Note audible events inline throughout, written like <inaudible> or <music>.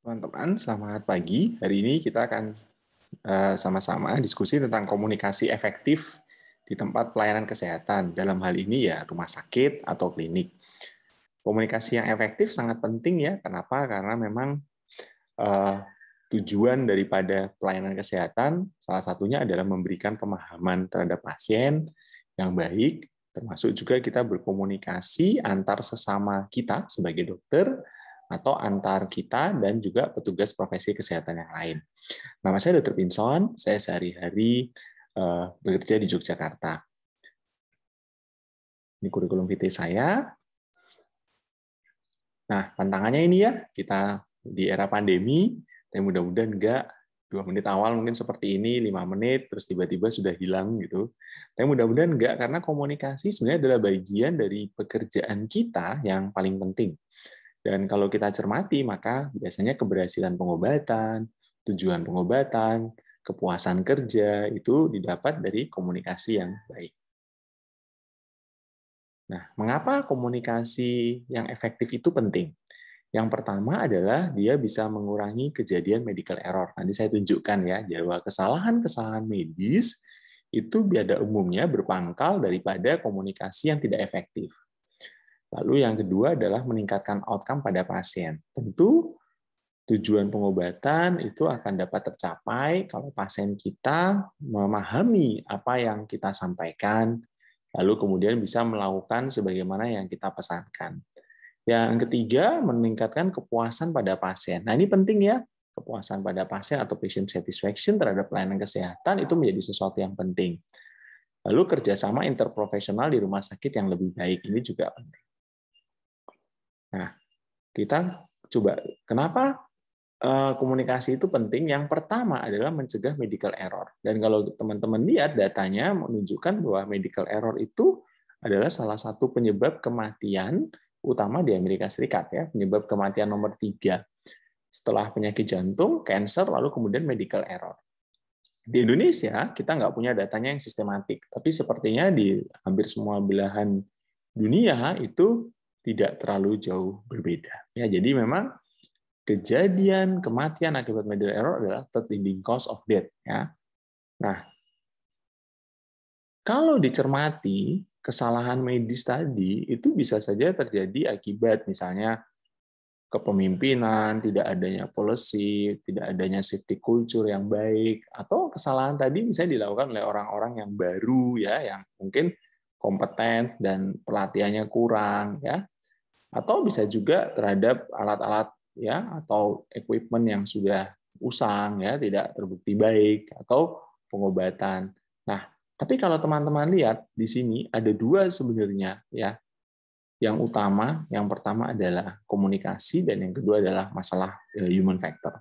Teman-teman, selamat pagi. Hari ini kita akan eh, sama-sama uh, diskusi tentang komunikasi efektif di tempat pelayanan kesehatan. Dalam hal ini ya rumah sakit atau klinik. Komunikasi yang efektif sangat penting ya. Kenapa? Karena memang uh, tujuan daripada pelayanan kesehatan salah satunya adalah memberikan pemahaman terhadap pasien yang baik, termasuk juga kita berkomunikasi antar sesama kita sebagai dokter, atau antar kita dan juga petugas profesi kesehatan yang lain. Nama saya Dr. Pinson, saya sehari-hari eh, bekerja di Yogyakarta. Ini kurikulum vitae saya. Nah, tantangannya ini ya, kita di era pandemi, dan mudah-mudahan enggak dua menit awal mungkin seperti ini, lima menit, terus tiba-tiba sudah hilang gitu. Tapi mudah-mudahan enggak, karena komunikasi sebenarnya adalah bagian dari pekerjaan kita yang paling penting. Dan kalau kita cermati, maka biasanya keberhasilan pengobatan, tujuan pengobatan, kepuasan kerja itu didapat dari komunikasi yang baik. Nah, mengapa komunikasi yang efektif itu penting? Yang pertama adalah dia bisa mengurangi kejadian medical error. Nanti saya tunjukkan ya, bahwa kesalahan-kesalahan medis itu biada umumnya berpangkal daripada komunikasi yang tidak efektif. Lalu yang kedua adalah meningkatkan outcome pada pasien. Tentu tujuan pengobatan itu akan dapat tercapai kalau pasien kita memahami apa yang kita sampaikan, lalu kemudian bisa melakukan sebagaimana yang kita pesankan. Yang ketiga, meningkatkan kepuasan pada pasien. Nah, ini penting ya, kepuasan pada pasien atau patient satisfaction terhadap pelayanan kesehatan itu menjadi sesuatu yang penting. Lalu kerjasama interprofesional di rumah sakit yang lebih baik, ini juga penting. Nah, kita coba kenapa eh, komunikasi itu penting. Yang pertama adalah mencegah medical error. Dan kalau teman-teman lihat datanya menunjukkan bahwa medical error itu adalah salah satu penyebab kematian utama di Amerika Serikat ya, penyebab kematian nomor tiga setelah penyakit jantung, cancer, lalu kemudian medical error. Di Indonesia kita nggak punya datanya yang sistematik, tapi sepertinya di hampir semua belahan dunia itu tidak terlalu jauh berbeda. Ya, jadi memang kejadian kematian akibat medical error adalah third leading cause of death. Ya. Nah, kalau dicermati kesalahan medis tadi itu bisa saja terjadi akibat misalnya kepemimpinan, tidak adanya policy, tidak adanya safety culture yang baik, atau kesalahan tadi bisa dilakukan oleh orang-orang yang baru ya, yang mungkin kompeten dan pelatihannya kurang ya atau bisa juga terhadap alat-alat ya atau equipment yang sudah usang ya tidak terbukti baik atau pengobatan. Nah, tapi kalau teman-teman lihat di sini ada dua sebenarnya ya. Yang utama, yang pertama adalah komunikasi dan yang kedua adalah masalah eh, human factor.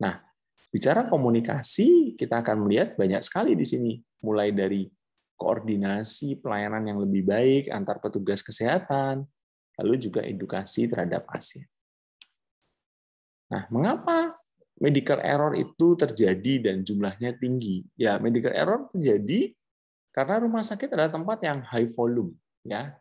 Nah, bicara komunikasi kita akan melihat banyak sekali di sini mulai dari koordinasi pelayanan yang lebih baik antar petugas kesehatan, lalu juga edukasi terhadap pasien. Nah, mengapa medical error itu terjadi dan jumlahnya tinggi? Ya, medical error terjadi karena rumah sakit adalah tempat yang high volume, ya,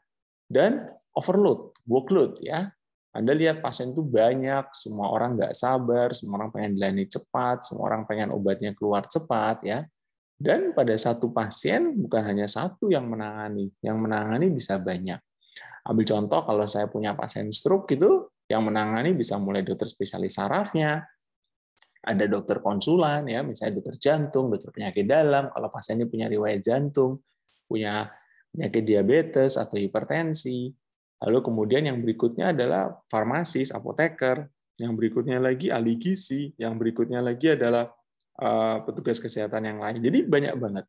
dan overload, workload, ya. Anda lihat pasien itu banyak, semua orang nggak sabar, semua orang pengen dilayani cepat, semua orang pengen obatnya keluar cepat, ya. Dan pada satu pasien bukan hanya satu yang menangani, yang menangani bisa banyak. Ambil contoh kalau saya punya pasien stroke gitu, yang menangani bisa mulai dokter spesialis sarafnya, ada dokter konsulan ya, misalnya dokter jantung, dokter penyakit dalam, kalau pasiennya punya riwayat jantung, punya penyakit diabetes atau hipertensi. Lalu kemudian yang berikutnya adalah farmasis, apoteker, yang berikutnya lagi ahli gizi, yang berikutnya lagi adalah eh, petugas kesehatan yang lain. Jadi banyak banget.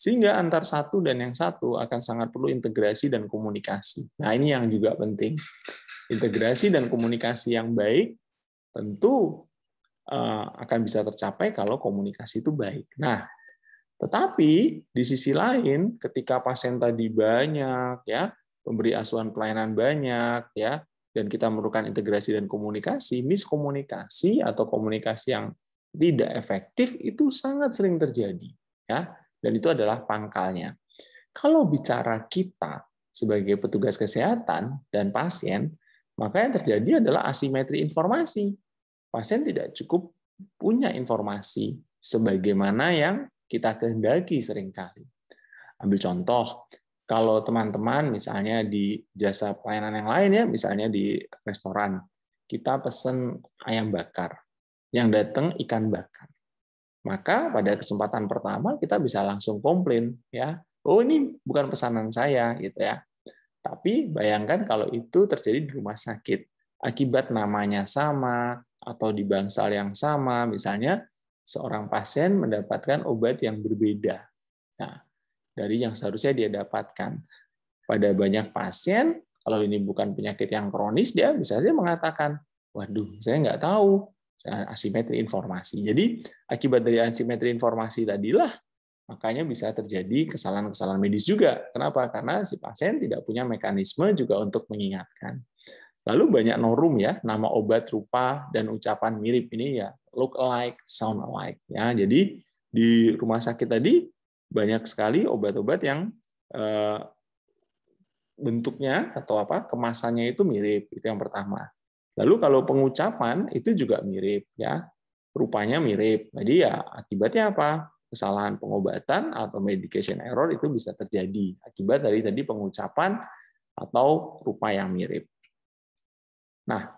Sehingga antar satu dan yang satu akan sangat perlu integrasi dan komunikasi. Nah, ini yang juga penting. Integrasi dan komunikasi yang baik tentu eh, akan bisa tercapai kalau komunikasi itu baik. Nah, tetapi di sisi lain ketika pasien tadi banyak ya, pemberi asuhan pelayanan banyak ya, dan kita memerlukan integrasi dan komunikasi, miskomunikasi atau komunikasi yang tidak efektif itu sangat sering terjadi ya. Dan itu adalah pangkalnya. Kalau bicara kita sebagai petugas kesehatan dan pasien, maka yang terjadi adalah asimetri informasi. Pasien tidak cukup punya informasi sebagaimana yang kita kehendaki seringkali. Ambil contoh, kalau teman-teman misalnya di jasa pelayanan yang lain ya, misalnya di restoran, kita pesen ayam bakar, yang datang ikan bakar maka pada kesempatan pertama kita bisa langsung komplain ya oh ini bukan pesanan saya gitu ya tapi bayangkan kalau itu terjadi di rumah sakit akibat namanya sama atau di bangsal yang sama misalnya seorang pasien mendapatkan obat yang berbeda nah dari yang seharusnya dia dapatkan pada banyak pasien kalau ini bukan penyakit yang kronis dia bisa saja mengatakan waduh saya nggak tahu asimetri informasi. Jadi akibat dari asimetri informasi tadilah makanya bisa terjadi kesalahan-kesalahan medis juga. Kenapa? Karena si pasien tidak punya mekanisme juga untuk mengingatkan. Lalu banyak norum ya, nama obat, rupa, dan ucapan mirip ini ya look alike, sound alike. Ya, jadi di rumah sakit tadi banyak sekali obat-obat yang eh, bentuknya atau apa kemasannya itu mirip itu yang pertama. Lalu kalau pengucapan itu juga mirip ya, rupanya mirip. Jadi ya akibatnya apa? Kesalahan pengobatan atau medication error itu bisa terjadi akibat dari tadi pengucapan atau rupa yang mirip. Nah,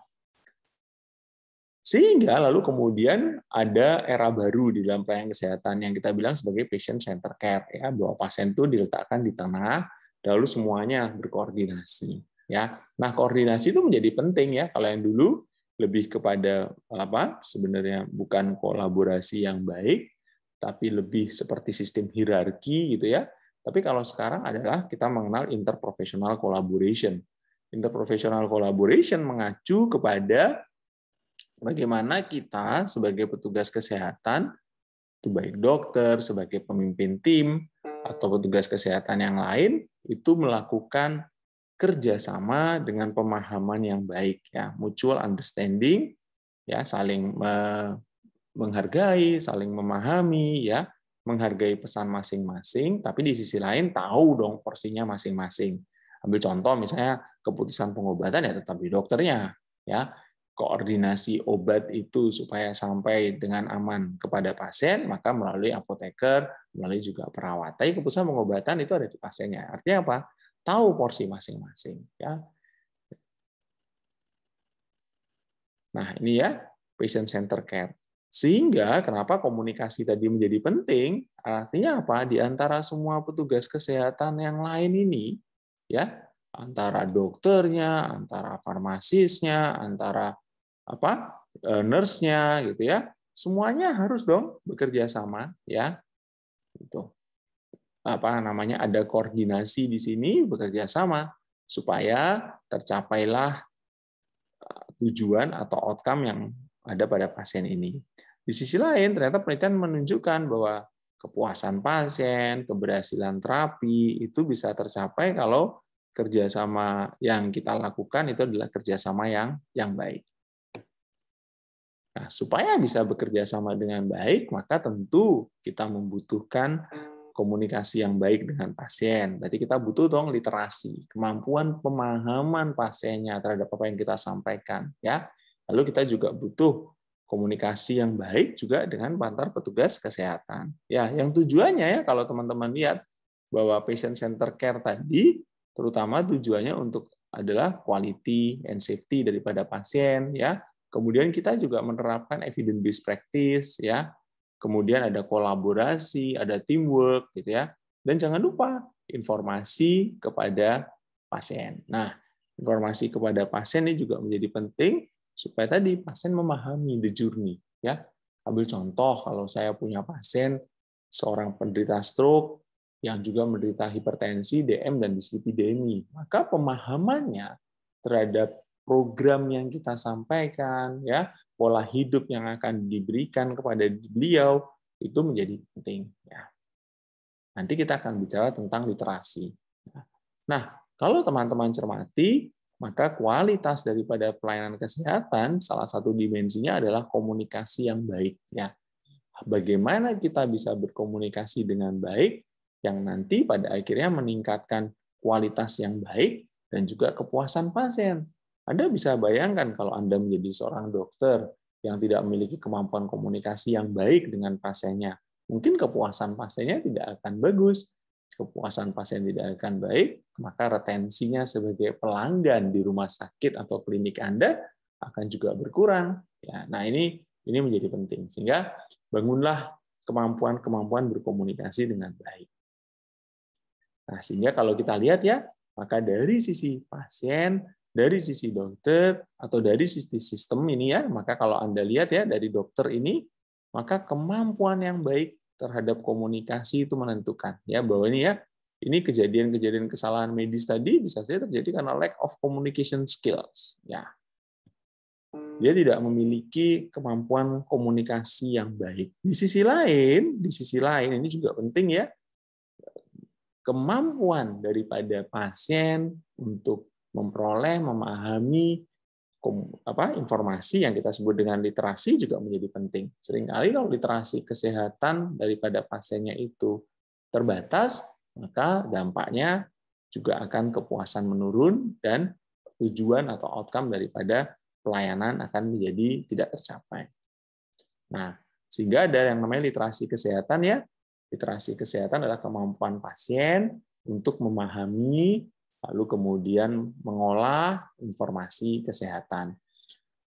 sehingga lalu kemudian ada era baru di dalam pelayanan kesehatan yang kita bilang sebagai patient center care ya bahwa pasien itu diletakkan di tengah lalu semuanya berkoordinasi ya. Nah, koordinasi itu menjadi penting ya. Kalau yang dulu lebih kepada apa? Sebenarnya bukan kolaborasi yang baik, tapi lebih seperti sistem hierarki gitu ya. Tapi kalau sekarang adalah kita mengenal interprofessional collaboration. Interprofessional collaboration mengacu kepada bagaimana kita sebagai petugas kesehatan itu baik dokter, sebagai pemimpin tim, atau petugas kesehatan yang lain, itu melakukan kerjasama dengan pemahaman yang baik ya mutual understanding ya saling menghargai saling memahami ya menghargai pesan masing-masing tapi di sisi lain tahu dong porsinya masing-masing ambil contoh misalnya keputusan pengobatan ya tetap di dokternya ya koordinasi obat itu supaya sampai dengan aman kepada pasien maka melalui apoteker melalui juga perawat tapi keputusan pengobatan itu ada di pasiennya artinya apa tahu porsi masing-masing ya. Nah, ini ya patient center care. Sehingga kenapa komunikasi tadi menjadi penting? Artinya apa? Di antara semua petugas kesehatan yang lain ini ya, antara dokternya, antara farmasisnya, antara apa? E, nurse-nya gitu ya. Semuanya harus dong bekerja sama ya. Gitu apa namanya ada koordinasi di sini bekerja sama supaya tercapailah eh, tujuan atau outcome yang ada pada pasien ini. Di sisi lain, ternyata penelitian menunjukkan bahwa kepuasan pasien, keberhasilan terapi itu bisa tercapai kalau kerjasama yang kita lakukan itu adalah kerjasama yang yang baik. Nah, supaya bisa bekerja sama dengan baik, maka tentu kita membutuhkan komunikasi yang baik dengan pasien. Berarti kita butuh dong literasi, kemampuan pemahaman pasiennya terhadap apa yang kita sampaikan, ya. Lalu kita juga butuh komunikasi yang baik juga dengan pantar petugas kesehatan. Ya, yang tujuannya ya kalau teman-teman lihat bahwa patient center care tadi terutama tujuannya untuk adalah quality and safety daripada pasien ya. Kemudian kita juga menerapkan evidence based practice ya kemudian ada kolaborasi, ada teamwork gitu ya. Dan jangan lupa informasi kepada pasien. Nah, informasi kepada pasien ini juga menjadi penting supaya tadi pasien memahami the journey ya. Ambil contoh kalau saya punya pasien seorang penderita stroke yang juga menderita hipertensi, DM dan dislipidemi, maka pemahamannya terhadap program yang kita sampaikan ya, pola hidup yang akan diberikan kepada beliau itu menjadi penting. Ya. Nanti kita akan bicara tentang literasi. Nah, kalau teman-teman cermati, maka kualitas daripada pelayanan kesehatan salah satu dimensinya adalah komunikasi yang baik. Ya, bagaimana kita bisa berkomunikasi dengan baik yang nanti pada akhirnya meningkatkan kualitas yang baik dan juga kepuasan pasien. Anda bisa bayangkan kalau Anda menjadi seorang dokter yang tidak memiliki kemampuan komunikasi yang baik dengan pasiennya, mungkin kepuasan pasiennya tidak akan bagus. Kepuasan pasien tidak akan baik, maka retensinya sebagai pelanggan di rumah sakit atau klinik Anda akan juga berkurang. Ya, nah ini ini menjadi penting sehingga bangunlah kemampuan-kemampuan berkomunikasi dengan baik. Nah, sehingga kalau kita lihat ya, maka dari sisi pasien dari sisi dokter atau dari sisi sistem ini ya, maka kalau Anda lihat ya dari dokter ini, maka kemampuan yang baik terhadap komunikasi itu menentukan ya bahwa ini ya ini kejadian-kejadian kesalahan medis tadi bisa saja terjadi karena lack of communication skills ya. Dia tidak memiliki kemampuan komunikasi yang baik. Di sisi lain, di sisi lain ini juga penting ya. Kemampuan daripada pasien untuk memperoleh, memahami apa informasi yang kita sebut dengan literasi juga menjadi penting. Seringkali kalau literasi kesehatan daripada pasiennya itu terbatas, maka dampaknya juga akan kepuasan menurun dan tujuan atau outcome daripada pelayanan akan menjadi tidak tercapai. Nah, sehingga ada yang namanya literasi kesehatan ya. Literasi kesehatan adalah kemampuan pasien untuk memahami lalu kemudian mengolah informasi kesehatan.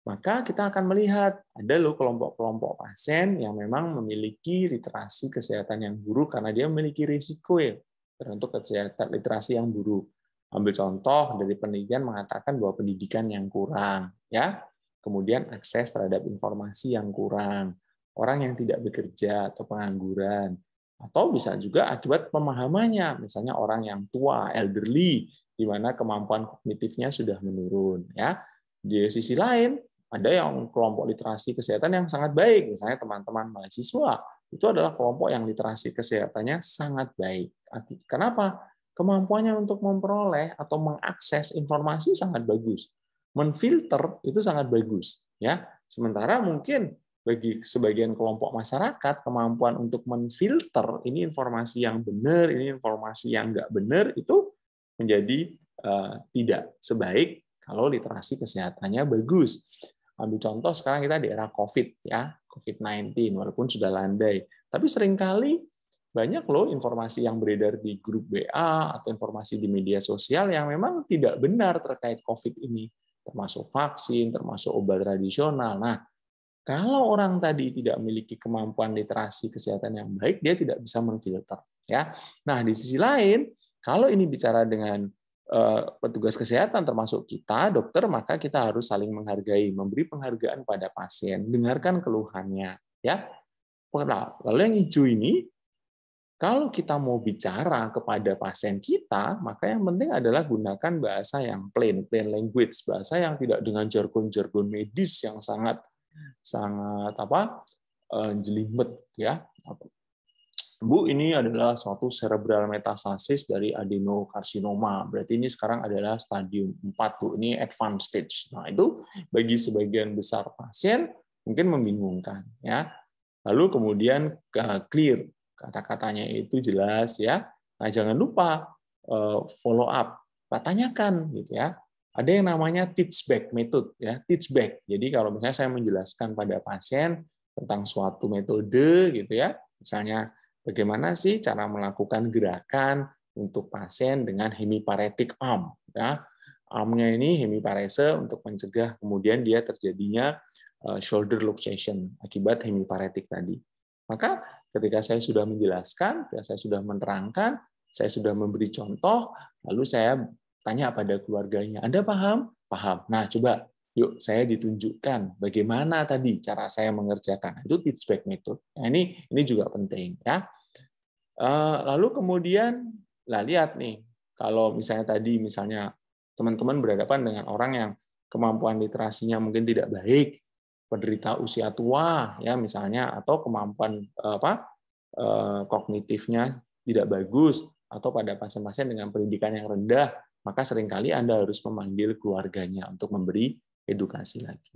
Maka kita akan melihat ada loh kelompok-kelompok pasien yang memang memiliki literasi kesehatan yang buruk karena dia memiliki risiko ya terbentuk kesehatan literasi yang buruk. Ambil contoh dari penelitian mengatakan bahwa pendidikan yang kurang, ya. Kemudian akses terhadap informasi yang kurang, orang yang tidak bekerja atau pengangguran, atau bisa juga akibat pemahamannya, misalnya orang yang tua, elderly, di mana kemampuan kognitifnya sudah menurun ya. Di sisi lain ada yang kelompok literasi kesehatan yang sangat baik, misalnya teman-teman mahasiswa itu adalah kelompok yang literasi kesehatannya sangat baik. Kenapa? Kemampuannya untuk memperoleh atau mengakses informasi sangat bagus, menfilter itu sangat bagus, ya. Sementara mungkin bagi sebagian kelompok masyarakat kemampuan untuk menfilter ini informasi yang benar, ini informasi yang nggak benar itu menjadi uh, tidak sebaik kalau literasi kesehatannya bagus. Ambil contoh sekarang kita di era COVID ya, COVID-19 walaupun sudah landai, tapi seringkali banyak loh informasi yang beredar di grup WA atau informasi di media sosial yang memang tidak benar terkait COVID ini, termasuk vaksin, termasuk obat tradisional. Nah, kalau orang tadi tidak memiliki kemampuan literasi kesehatan yang baik, dia tidak bisa memfilter. Ya, nah di sisi lain kalau ini bicara dengan eh, petugas kesehatan termasuk kita dokter maka kita harus saling menghargai memberi penghargaan pada pasien dengarkan keluhannya ya nah, lalu yang hijau ini kalau kita mau bicara kepada pasien kita maka yang penting adalah gunakan bahasa yang plain plain language bahasa yang tidak dengan jargon-jargon medis yang sangat sangat apa eh, jelimet ya Bu, ini adalah suatu cerebral metastasis dari adenokarsinoma. Berarti ini sekarang adalah stadium 4, Bu. Ini advanced stage. Nah, itu bagi sebagian besar pasien mungkin membingungkan, ya. Lalu kemudian clear, kata-katanya itu jelas ya. Nah, jangan lupa eh, follow up, tanyakan gitu ya. Ada yang namanya teach back method ya, teach back. Jadi kalau misalnya saya menjelaskan pada pasien tentang suatu metode gitu ya, misalnya Bagaimana sih cara melakukan gerakan untuk pasien dengan hemiparetik arm? Ya, armnya ini hemiparese untuk mencegah kemudian dia terjadinya eh, shoulder luxation akibat hemiparetik tadi. Maka ketika saya sudah menjelaskan, ketika saya sudah menerangkan, saya sudah memberi contoh, lalu saya tanya pada keluarganya, Anda paham? Paham. Nah, coba Yuk, saya ditunjukkan bagaimana tadi cara saya mengerjakan. Itu teach back method. Nah, ini ini juga penting ya. Eh, lalu kemudian, lah lihat nih, kalau misalnya tadi misalnya teman-teman berhadapan dengan orang yang kemampuan literasinya mungkin tidak baik, penderita usia tua ya misalnya atau kemampuan eh, apa eh, kognitifnya tidak bagus atau pada pasien-pasien dengan pendidikan yang rendah, maka seringkali Anda harus memanggil keluarganya untuk memberi edukasi lagi.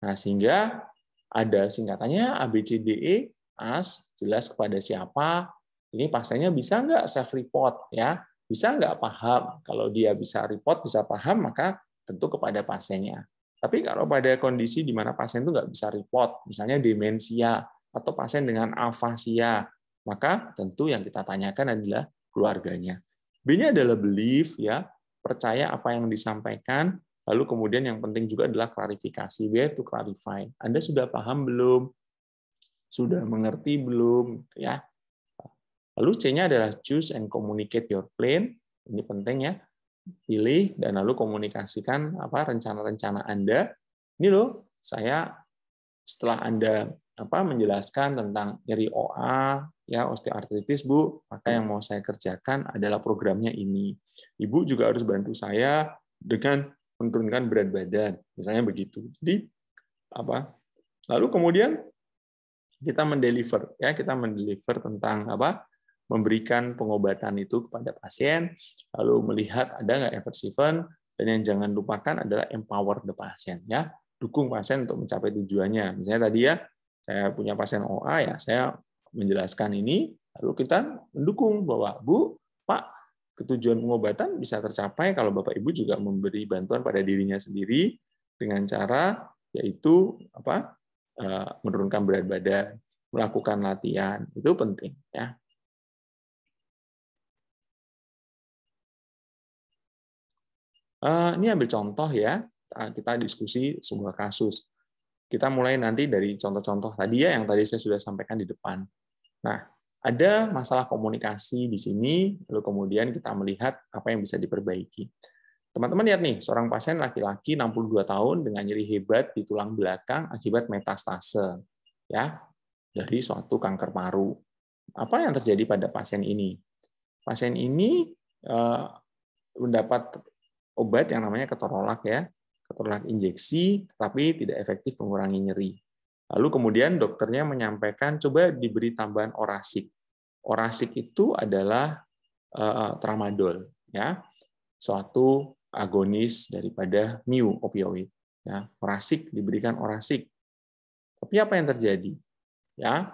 Nah, sehingga ada singkatannya ABCDE, AS, jelas kepada siapa, ini pasiennya bisa nggak self-report, ya bisa nggak paham. Kalau dia bisa report, bisa paham, maka tentu kepada pasiennya. Tapi kalau pada kondisi di mana pasien itu nggak bisa report, misalnya demensia, atau pasien dengan afasia, maka tentu yang kita tanyakan adalah keluarganya. B-nya adalah belief, ya percaya apa yang disampaikan, Lalu kemudian yang penting juga adalah klarifikasi. We have to clarify. Anda sudah paham belum? Sudah mengerti belum? Gitu ya. Lalu C-nya adalah choose and communicate your plan. Ini penting ya. Pilih dan lalu komunikasikan apa rencana-rencana Anda. Ini loh, saya setelah Anda apa menjelaskan tentang nyeri OA ya osteoartritis Bu, maka yang mau saya kerjakan adalah programnya ini. Ibu juga harus bantu saya dengan menurunkan berat badan, misalnya begitu. Jadi apa? Lalu kemudian kita mendeliver ya, kita mendeliver tentang apa? memberikan pengobatan itu kepada pasien, lalu melihat ada nggak adverse event, dan yang jangan lupakan adalah empower the pasien ya, dukung pasien untuk mencapai tujuannya. Misalnya tadi ya, saya punya pasien OA ya, saya menjelaskan ini, lalu kita mendukung bahwa Bu, Pak, Tujuan pengobatan bisa tercapai kalau Bapak Ibu juga memberi bantuan pada dirinya sendiri dengan cara yaitu apa? Eh, menurunkan berat badan, melakukan latihan, itu penting ya. Eh, ini ambil contoh ya, eh, kita diskusi sebuah kasus. Kita mulai nanti dari contoh-contoh tadi ya yang tadi saya sudah sampaikan di depan. Nah, ada masalah komunikasi di sini, lalu kemudian kita melihat apa yang bisa diperbaiki. Teman-teman lihat nih, seorang pasien laki-laki 62 tahun dengan nyeri hebat di tulang belakang akibat metastase ya dari suatu kanker paru. Apa yang terjadi pada pasien ini? Pasien ini eh, mendapat obat yang namanya ketorolak ya, ketorolak injeksi, tapi tidak efektif mengurangi nyeri. Lalu kemudian dokternya menyampaikan coba diberi tambahan orasik. Orasik itu adalah uh, tramadol, ya, suatu agonis daripada mu opioid. Ya, orasik diberikan orasik. Tapi apa yang terjadi? Ya,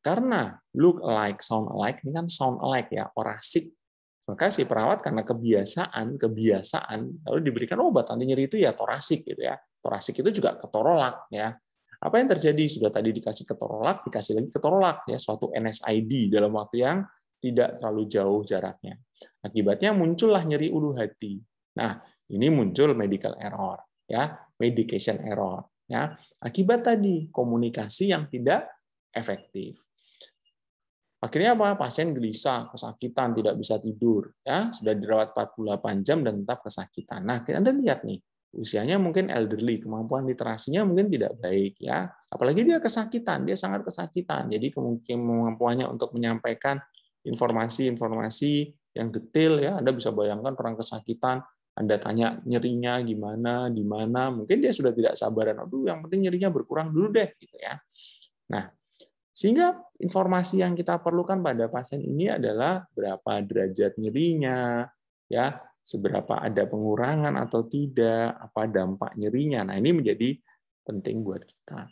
karena look alike, sound alike ini kan sound alike ya, orasik. Maka si perawat karena kebiasaan, kebiasaan lalu diberikan obat anti nyeri itu ya torasik gitu ya. Torasik itu juga ketorolak ya, apa yang terjadi? Sudah tadi dikasih ketorolak, dikasih lagi ketorolak ya suatu NSID dalam waktu yang tidak terlalu jauh jaraknya. Akibatnya muncullah nyeri ulu hati. Nah, ini muncul medical error ya, medication error ya. Akibat tadi komunikasi yang tidak efektif. Akhirnya apa? Pasien gelisah, kesakitan, tidak bisa tidur, ya, sudah dirawat 48 jam dan tetap kesakitan. Nah, kita lihat nih, usianya mungkin elderly, kemampuan literasinya mungkin tidak baik ya. Apalagi dia kesakitan, dia sangat kesakitan. Jadi kemungkinan kemampuannya untuk menyampaikan informasi-informasi yang detail ya, Anda bisa bayangkan orang kesakitan, Anda tanya nyerinya gimana, di mana, mungkin dia sudah tidak sabaran. Aduh, yang penting nyerinya berkurang dulu deh gitu ya. Nah, sehingga informasi yang kita perlukan pada pasien ini adalah berapa derajat nyerinya, ya seberapa ada pengurangan atau tidak, apa dampak nyerinya. Nah, ini menjadi penting buat kita.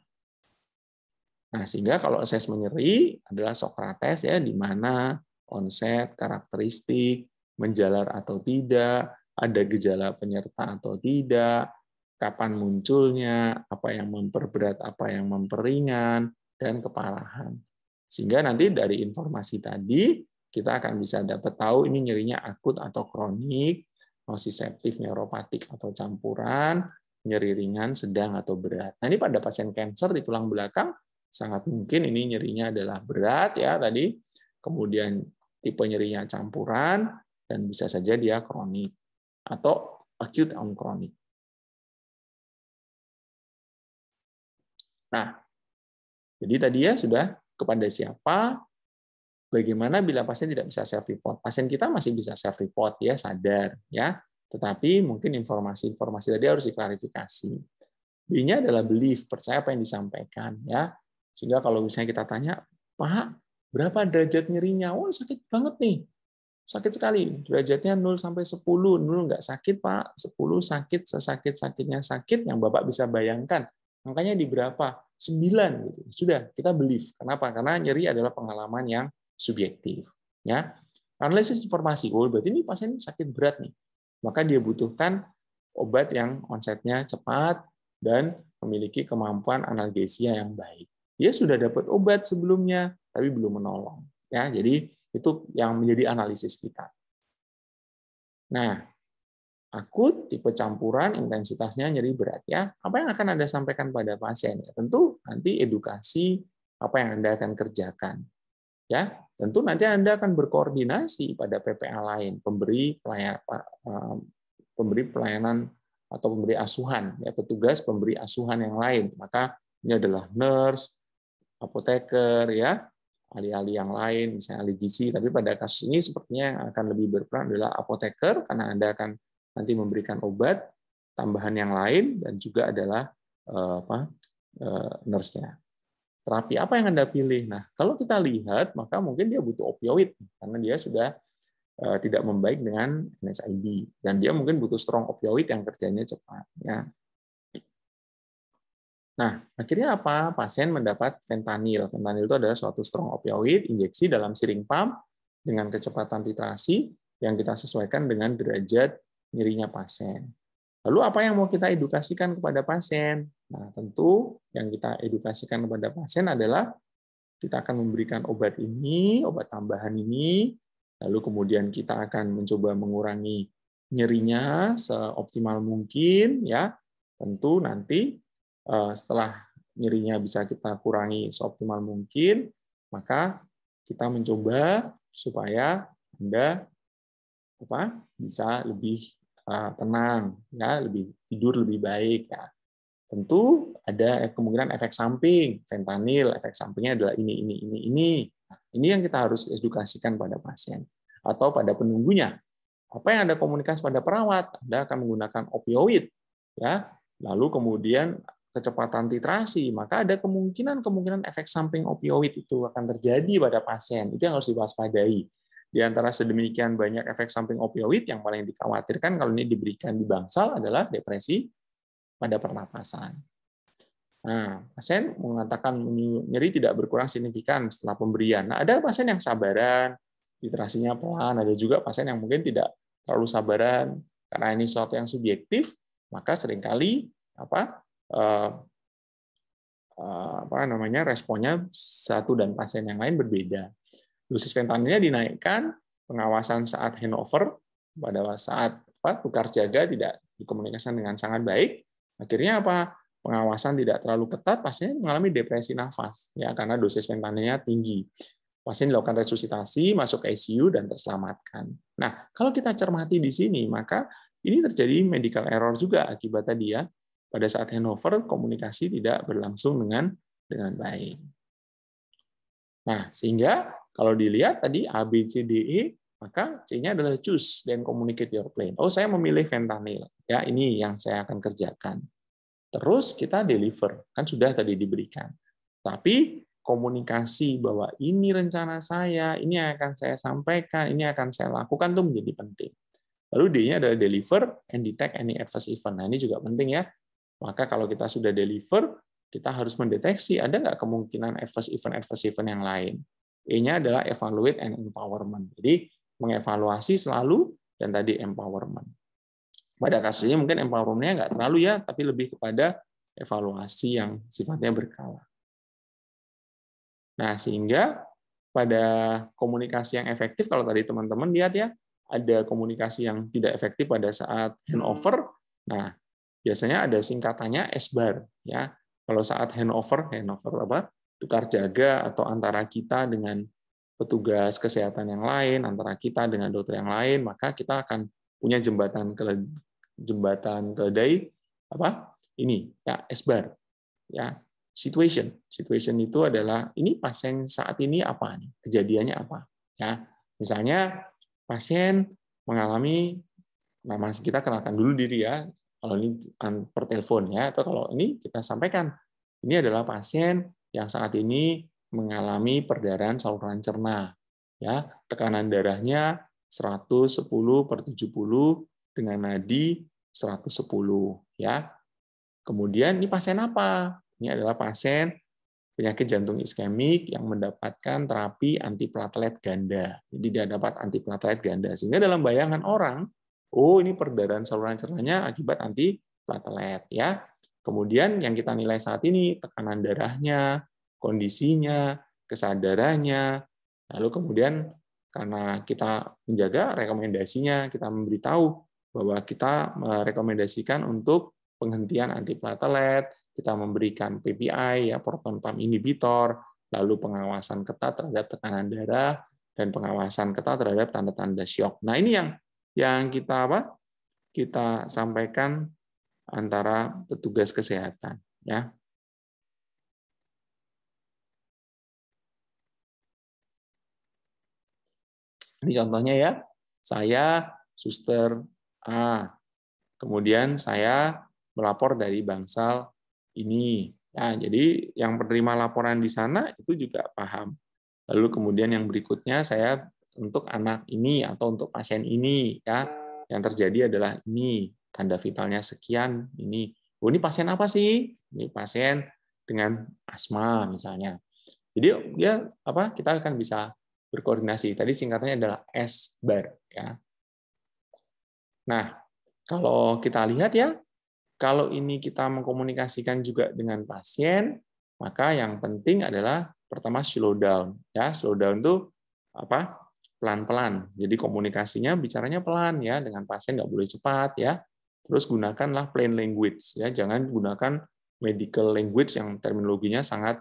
Nah, sehingga kalau asesmen nyeri adalah Socrates ya di mana onset, karakteristik, menjalar atau tidak, ada gejala penyerta atau tidak, kapan munculnya, apa yang memperberat, apa yang memperingan, dan keparahan. Sehingga nanti dari informasi tadi kita akan bisa dapat tahu ini nyerinya akut atau kronik, nosiseptif neuropatik atau campuran, nyeri ringan, sedang atau berat. Nah, ini pada pasien kanker di tulang belakang sangat mungkin ini nyerinya adalah berat ya tadi, kemudian tipe nyerinya campuran dan bisa saja dia kronik atau acute on kronik. Nah, jadi tadi ya sudah kepada siapa, Bagaimana bila pasien tidak bisa self report? Pasien kita masih bisa self report ya, sadar ya. Tetapi mungkin informasi-informasi tadi harus diklarifikasi. B-nya adalah belief, percaya apa yang disampaikan ya. Sehingga kalau misalnya kita tanya, "Pak, berapa derajat nyerinya?" "Wah, oh, sakit banget nih." Sakit sekali. Derajatnya 0 sampai 10. 0 nggak sakit, Pak. 10 sakit, sesakit-sakitnya sakit yang Bapak bisa bayangkan. Angkanya di berapa? 9 gitu. Sudah, kita belief. Kenapa? Karena nyeri adalah pengalaman yang subjektif. Ya, analisis informasi. Oh, berarti ini pasien sakit berat nih. Maka dia butuhkan obat yang onsetnya cepat dan memiliki kemampuan analgesia yang baik. Dia sudah dapat obat sebelumnya, tapi belum menolong. Ya, jadi itu yang menjadi analisis kita. Nah, akut, tipe campuran, intensitasnya nyeri berat ya. Apa yang akan Anda sampaikan pada pasien? Ya, tentu nanti edukasi apa yang Anda akan kerjakan. Ya, tentu nanti Anda akan berkoordinasi pada PPA lain, pemberi pelayan, pemberi pelayanan atau pemberi asuhan, ya petugas pemberi asuhan yang lain. Maka ini adalah nurse, apoteker, ya, ahli-ahli yang lain, misalnya ahli gizi. Tapi pada kasus ini sepertinya yang akan lebih berperan adalah apoteker karena Anda akan nanti memberikan obat tambahan yang lain dan juga adalah eh, apa eh, nurse-nya terapi apa yang Anda pilih? Nah, kalau kita lihat, maka mungkin dia butuh opioid karena dia sudah eh, tidak membaik dengan NSAID dan dia mungkin butuh strong opioid yang kerjanya cepat ya. Nah, akhirnya apa? Pasien mendapat fentanyl. Fentanyl itu adalah suatu strong opioid injeksi dalam siring pump dengan kecepatan titrasi yang kita sesuaikan dengan derajat nyerinya pasien. Lalu apa yang mau kita edukasikan kepada pasien? Nah, tentu yang kita edukasikan kepada pasien adalah kita akan memberikan obat ini, obat tambahan ini, lalu kemudian kita akan mencoba mengurangi nyerinya seoptimal mungkin ya. Tentu nanti eh, setelah nyerinya bisa kita kurangi seoptimal mungkin, maka kita mencoba supaya Anda apa bisa lebih eh, tenang ya, lebih tidur lebih baik ya. Tentu ada kemungkinan efek samping, fentanyl, efek sampingnya adalah ini, ini, ini, ini. Nah, ini yang kita harus edukasikan pada pasien atau pada penunggunya. Apa yang Anda komunikasi pada perawat? Anda akan menggunakan opioid, ya. Lalu kemudian kecepatan titrasi, maka ada kemungkinan-kemungkinan efek samping opioid itu akan terjadi pada pasien. Itu yang harus diwaspadai. Di antara sedemikian banyak efek samping opioid, yang paling dikhawatirkan kalau ini diberikan di bangsal adalah depresi pada pernapasan. Nah, pasien mengatakan nyeri tidak berkurang signifikan setelah pemberian. Nah, ada pasien yang sabaran, literasinya pelan, ada juga pasien yang mungkin tidak terlalu sabaran karena ini sesuatu yang subjektif, maka seringkali apa eh, eh, apa namanya responnya satu dan pasien yang lain berbeda. Dosis fentaninnya dinaikkan, pengawasan saat handover pada saat apa, tukar jaga tidak dikomunikasikan dengan sangat baik, Akhirnya apa? Pengawasan tidak terlalu ketat, pasien mengalami depresi nafas ya karena dosis fentanilnya tinggi. Pasien dilakukan resusitasi, masuk ke ICU dan terselamatkan. Nah, kalau kita cermati di sini, maka ini terjadi medical error juga akibat tadi ya. Pada saat handover komunikasi tidak berlangsung dengan dengan baik. Nah, sehingga kalau dilihat tadi ABCDE maka C-nya adalah choose dan communicate your plan. Oh, saya memilih fentanyl. Ya, ini yang saya akan kerjakan. Terus kita deliver. Kan sudah tadi diberikan. Tapi komunikasi bahwa ini rencana saya, ini yang akan saya sampaikan, ini akan saya lakukan itu menjadi penting. Lalu D-nya adalah deliver and detect any adverse event. Nah, ini juga penting ya. Maka kalau kita sudah deliver, kita harus mendeteksi ada nggak kemungkinan adverse event adverse event yang lain. E-nya adalah evaluate and empowerment. Jadi mengevaluasi selalu dan tadi empowerment. Pada kasus ini mungkin empowerment-nya nggak terlalu ya, tapi lebih kepada evaluasi yang sifatnya berkala. Nah, sehingga pada komunikasi yang efektif, kalau tadi teman-teman lihat ya, ada komunikasi yang tidak efektif pada saat handover. Nah, biasanya ada singkatannya SBAR ya. Kalau saat handover, handover apa? tukar jaga atau antara kita dengan petugas kesehatan yang lain, antara kita dengan dokter yang lain, maka kita akan punya jembatan ke jembatan keledai apa ini ya esbar ya situation situation itu adalah ini pasien saat ini apa nih kejadiannya apa ya misalnya pasien mengalami nama kita kenalkan dulu diri ya kalau ini per telepon ya atau kalau ini kita sampaikan ini adalah pasien yang saat ini mengalami perdarahan saluran cerna. Ya, tekanan darahnya 110 per 70 dengan nadi 110 ya. Kemudian ini pasien apa? Ini adalah pasien penyakit jantung iskemik yang mendapatkan terapi antiplatelet ganda. Jadi dia dapat antiplatelet ganda. Sehingga dalam bayangan orang, oh ini perdarahan saluran cernanya akibat antiplatelet ya. Kemudian yang kita nilai saat ini tekanan darahnya, kondisinya, kesadarannya. Lalu kemudian karena kita menjaga rekomendasinya, kita memberitahu bahwa kita merekomendasikan untuk penghentian antiplatelet, kita memberikan PPI ya proton pump inhibitor, lalu pengawasan ketat terhadap tekanan darah dan pengawasan ketat terhadap tanda-tanda shock. Nah, ini yang yang kita apa? kita sampaikan antara petugas kesehatan ya. Ini contohnya ya, saya suster A, kemudian saya melapor dari bangsal ini. Nah, jadi yang penerima laporan di sana itu juga paham. Lalu kemudian yang berikutnya saya untuk anak ini atau untuk pasien ini ya, yang terjadi adalah ini tanda vitalnya sekian ini. Oh, ini pasien apa sih? Ini pasien dengan asma misalnya. Jadi ya apa kita akan bisa berkoordinasi. Tadi singkatannya adalah S bar ya. Nah, kalau kita lihat ya, kalau ini kita mengkomunikasikan juga dengan pasien, maka yang penting adalah pertama slow down ya. Slow down itu apa? pelan-pelan. Jadi komunikasinya bicaranya pelan ya dengan pasien nggak boleh cepat ya. Terus gunakanlah plain language ya, jangan gunakan medical language yang terminologinya sangat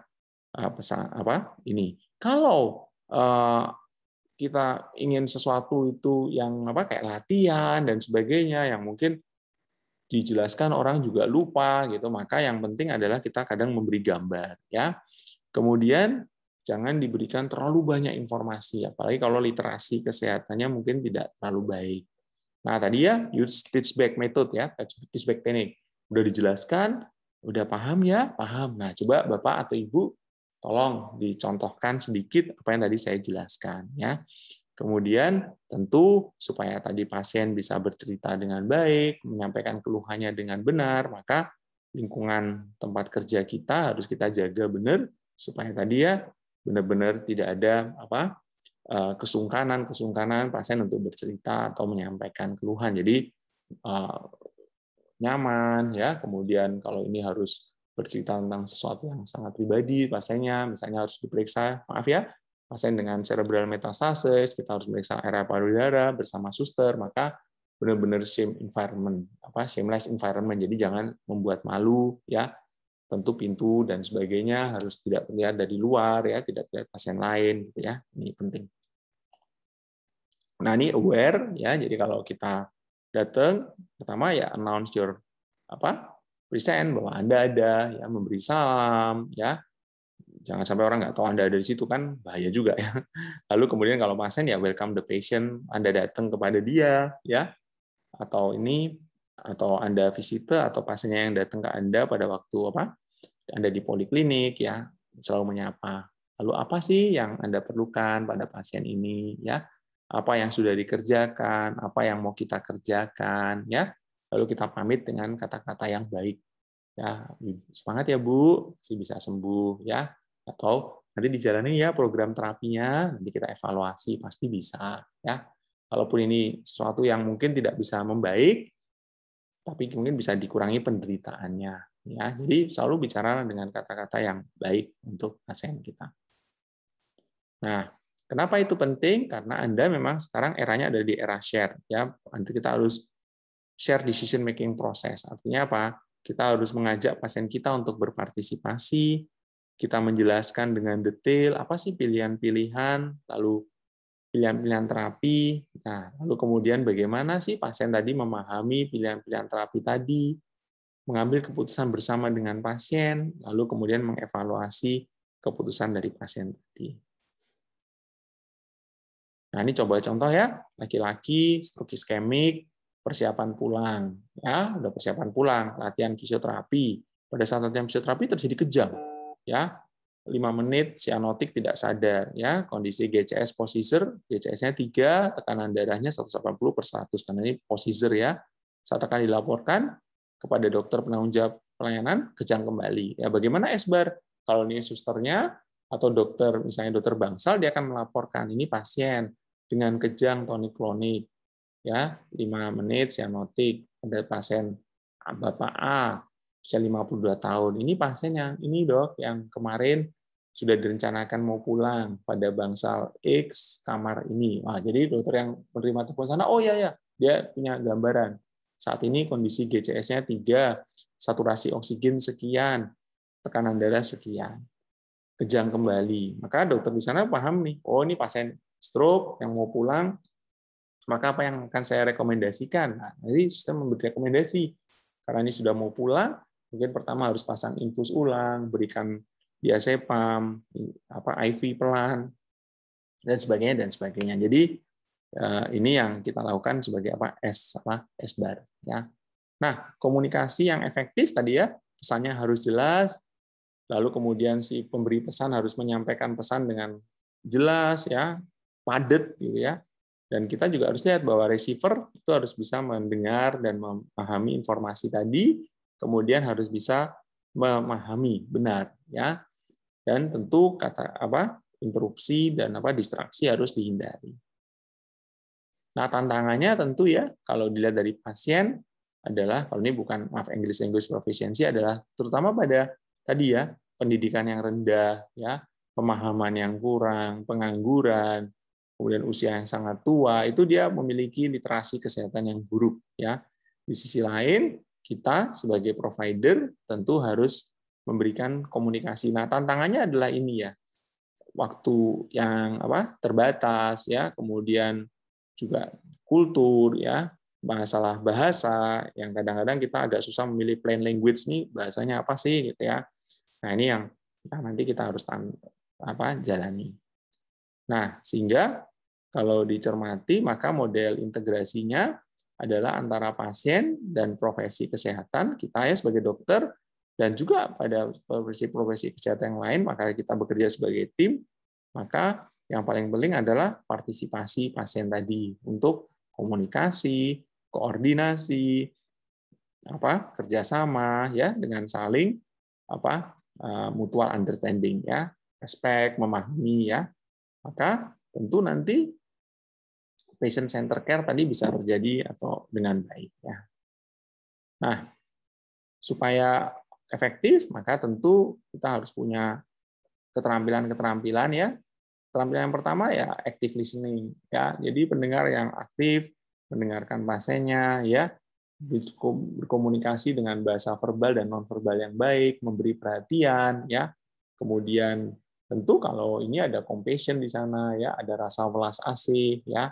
apa ini. Kalau Eh, kita ingin sesuatu itu yang apa kayak latihan dan sebagainya yang mungkin dijelaskan orang juga lupa gitu maka yang penting adalah kita kadang memberi gambar ya kemudian jangan diberikan terlalu banyak informasi apalagi kalau literasi kesehatannya mungkin tidak terlalu baik nah tadi ya use teach back method ya teach back teknik udah dijelaskan udah paham ya paham nah coba bapak atau ibu tolong dicontohkan sedikit apa yang tadi saya jelaskan ya. Kemudian tentu supaya tadi pasien bisa bercerita dengan baik, menyampaikan keluhannya dengan benar, maka lingkungan tempat kerja kita harus kita jaga benar supaya tadi ya benar-benar tidak ada apa eh, kesungkanan kesungkanan pasien untuk bercerita atau menyampaikan keluhan. Jadi eh, nyaman ya. Kemudian kalau ini harus bercerita tentang sesuatu yang sangat pribadi, pasiennya misalnya harus diperiksa, maaf ya, pasien dengan cerebral metastasis kita harus memeriksa area darah bersama suster, maka benar-benar shame environment, apa shameless environment. Jadi jangan membuat malu ya. Tentu pintu dan sebagainya harus tidak terlihat dari luar ya, tidak terlihat pasien lain gitu ya. Ini penting. Nah, ini aware ya. Jadi kalau kita datang pertama ya announce your apa? present bahwa Anda ada, ya memberi salam, ya. Jangan sampai orang nggak tahu Anda ada di situ kan bahaya juga ya. <laughs> Lalu kemudian kalau pasien ya welcome the patient, Anda datang kepada dia, ya. Atau ini atau Anda visitor atau pasiennya yang datang ke Anda pada waktu apa? Anda di poliklinik ya, selalu menyapa. Lalu apa sih yang Anda perlukan pada pasien ini ya? Apa yang sudah dikerjakan, apa yang mau kita kerjakan ya? lalu kita pamit dengan kata-kata yang baik. Ya, semangat ya Bu, masih bisa sembuh ya. Atau nanti dijalani ya program terapinya, nanti kita evaluasi pasti bisa ya. kalaupun ini sesuatu yang mungkin tidak bisa membaik, tapi mungkin bisa dikurangi penderitaannya ya. Jadi selalu bicara dengan kata-kata yang baik untuk pasien kita. Nah, Kenapa itu penting? Karena Anda memang sekarang eranya ada di era share. Ya, nanti kita harus share decision making process. Artinya apa? Kita harus mengajak pasien kita untuk berpartisipasi, kita menjelaskan dengan detail apa sih pilihan-pilihan, lalu pilihan-pilihan terapi. Nah, lalu kemudian bagaimana sih pasien tadi memahami pilihan-pilihan terapi tadi, mengambil keputusan bersama dengan pasien, lalu kemudian mengevaluasi keputusan dari pasien tadi. Nah, ini coba contoh ya, laki-laki, stroke iskemik, persiapan pulang, ya, udah persiapan pulang, latihan fisioterapi. Pada saat latihan fisioterapi terjadi kejang, ya. 5 menit sianotik tidak sadar, ya. Kondisi GCS posisir, GCS-nya 3, tekanan darahnya 180 per 100, karena ini posisir ya. Saat akan dilaporkan kepada dokter penanggung jawab pelayanan, kejang kembali. Ya, bagaimana esbar, Kalau ini susternya atau dokter, misalnya dokter bangsal, dia akan melaporkan ini pasien dengan kejang tonik-klonik ya 5 menit sianotik ada pasien Bapak A usia 52 tahun ini pasien yang ini dok yang kemarin sudah direncanakan mau pulang pada bangsal X kamar ini Wah, jadi dokter yang menerima telepon sana oh ya ya dia punya gambaran saat ini kondisi GCS-nya 3 saturasi oksigen sekian tekanan darah sekian kejang kembali maka dokter di sana paham nih oh ini pasien stroke yang mau pulang maka apa yang akan saya rekomendasikan? Nah, jadi sistem memberi rekomendasi. Karena ini sudah mau pulang, mungkin pertama harus pasang infus ulang, berikan diazepam, apa IV pelan, dan sebagainya dan sebagainya. Jadi eh, ini yang kita lakukan sebagai apa S apa S bar ya. Nah komunikasi yang efektif tadi ya pesannya harus jelas, lalu kemudian si pemberi pesan harus menyampaikan pesan dengan jelas ya, padat gitu ya. Dan kita juga harus lihat bahwa receiver itu harus bisa mendengar dan memahami informasi tadi, kemudian harus bisa memahami benar ya. Dan tentu kata apa interupsi dan apa distraksi harus dihindari. Nah, tantangannya tentu ya kalau dilihat dari pasien adalah kalau ini bukan maaf English English proficiency adalah terutama pada tadi ya pendidikan yang rendah ya, pemahaman yang kurang, pengangguran, kemudian usia yang sangat tua, itu dia memiliki literasi kesehatan yang buruk. Ya, di sisi lain kita sebagai provider tentu harus memberikan komunikasi. Nah, tantangannya adalah ini ya, waktu yang apa terbatas ya, kemudian juga kultur ya, masalah bahasa yang kadang-kadang kita agak susah memilih plain language nih bahasanya apa sih gitu ya. Nah, ini yang nah, nanti kita harus apa jalani. Nah, sehingga kalau dicermati, maka model integrasinya adalah antara pasien dan profesi kesehatan. Kita ya sebagai dokter dan juga pada profesi-profesi kesehatan yang lain, maka kita bekerja sebagai tim, maka yang paling penting adalah partisipasi pasien tadi untuk komunikasi, koordinasi, apa kerjasama ya dengan saling apa eh, mutual understanding ya respect memahami ya maka tentu nanti patient center care tadi bisa terjadi atau dengan baik ya. Nah, supaya efektif maka tentu kita harus punya keterampilan-keterampilan ya. Keterampilan yang pertama ya active listening ya. Jadi pendengar yang aktif mendengarkan pasiennya ya, berkomunikasi dengan bahasa verbal dan nonverbal yang baik, memberi perhatian ya. Kemudian Tentu kalau ini ada compassion di sana ya, ada rasa welas asih ya.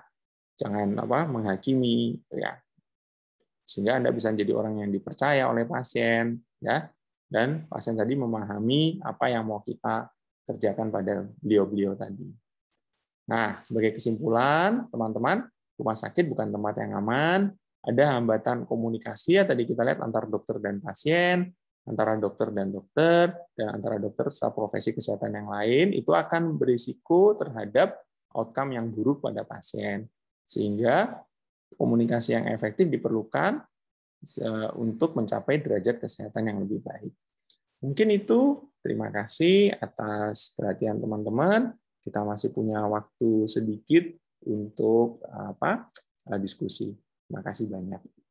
Jangan apa menghakimi ya. Sehingga Anda bisa jadi orang yang dipercaya oleh pasien ya dan pasien tadi memahami apa yang mau kita kerjakan pada beliau-beliau tadi. Nah, sebagai kesimpulan, teman-teman, rumah sakit bukan tempat yang aman, ada hambatan komunikasi ya tadi kita lihat antar dokter dan pasien, antara dokter dan dokter dan antara dokter serta profesi kesehatan yang lain itu akan berisiko terhadap outcome yang buruk pada pasien. Sehingga komunikasi yang efektif diperlukan untuk mencapai derajat kesehatan yang lebih baik. Mungkin itu. Terima kasih atas perhatian teman-teman. Kita masih punya waktu sedikit untuk apa? diskusi. Terima kasih banyak.